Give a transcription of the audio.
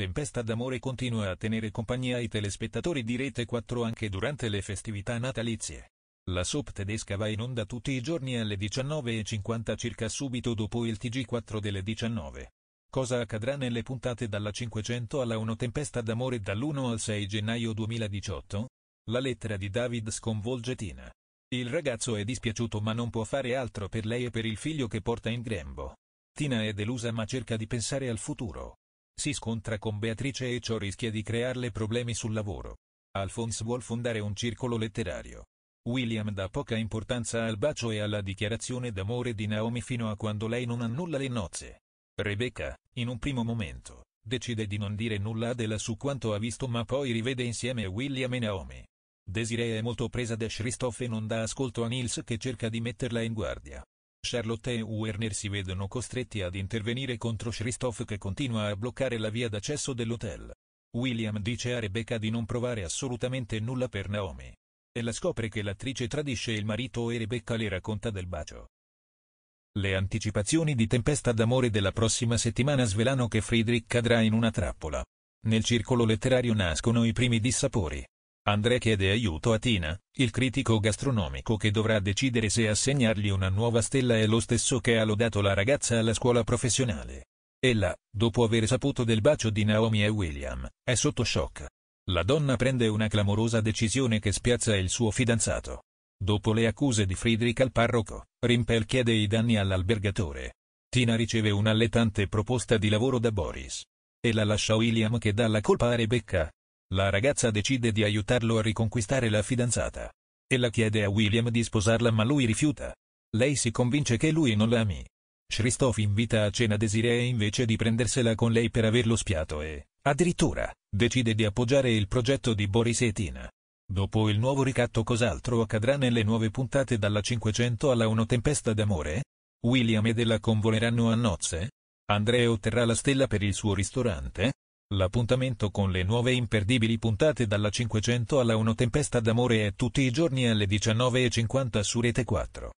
Tempesta d'amore continua a tenere compagnia ai telespettatori di Rete 4 anche durante le festività natalizie. La soap tedesca va in onda tutti i giorni alle 19.50 circa subito dopo il TG4 delle 19. Cosa accadrà nelle puntate dalla 500 alla 1 Tempesta d'amore dall'1 al 6 gennaio 2018? La lettera di David sconvolge Tina. Il ragazzo è dispiaciuto ma non può fare altro per lei e per il figlio che porta in grembo. Tina è delusa ma cerca di pensare al futuro si scontra con Beatrice e ciò rischia di crearle problemi sul lavoro. Alphonse vuole fondare un circolo letterario. William dà poca importanza al bacio e alla dichiarazione d'amore di Naomi fino a quando lei non annulla le nozze. Rebecca, in un primo momento, decide di non dire nulla a Adela su quanto ha visto ma poi rivede insieme William e Naomi. Desiree è molto presa da Christophe e non dà ascolto a Nils che cerca di metterla in guardia. Charlotte e Werner si vedono costretti ad intervenire contro Christophe che continua a bloccare la via d'accesso dell'hotel. William dice a Rebecca di non provare assolutamente nulla per Naomi. Ella scopre che l'attrice tradisce il marito e Rebecca le racconta del bacio. Le anticipazioni di Tempesta d'amore della prossima settimana svelano che Friedrich cadrà in una trappola. Nel circolo letterario nascono i primi dissapori. André chiede aiuto a Tina, il critico gastronomico che dovrà decidere se assegnargli una nuova stella è lo stesso che ha lodato la ragazza alla scuola professionale. Ella, dopo aver saputo del bacio di Naomi e William, è sotto shock. La donna prende una clamorosa decisione che spiazza il suo fidanzato. Dopo le accuse di Friedrich al parroco, Rimpel chiede i danni all'albergatore. Tina riceve un'alletante proposta di lavoro da Boris. E la lascia William che dà la colpa a Rebecca, la ragazza decide di aiutarlo a riconquistare la fidanzata. E la chiede a William di sposarla ma lui rifiuta. Lei si convince che lui non la ami. Christoph invita a cena Desiree invece di prendersela con lei per averlo spiato e, addirittura, decide di appoggiare il progetto di Boris e Tina. Dopo il nuovo ricatto cos'altro accadrà nelle nuove puntate dalla 500 alla 1 tempesta d'amore? William ed ella convoleranno a nozze? Andrea otterrà la stella per il suo ristorante? L'appuntamento con le nuove imperdibili puntate dalla 500 alla 1 Tempesta d'amore è tutti i giorni alle 19.50 su Rete 4.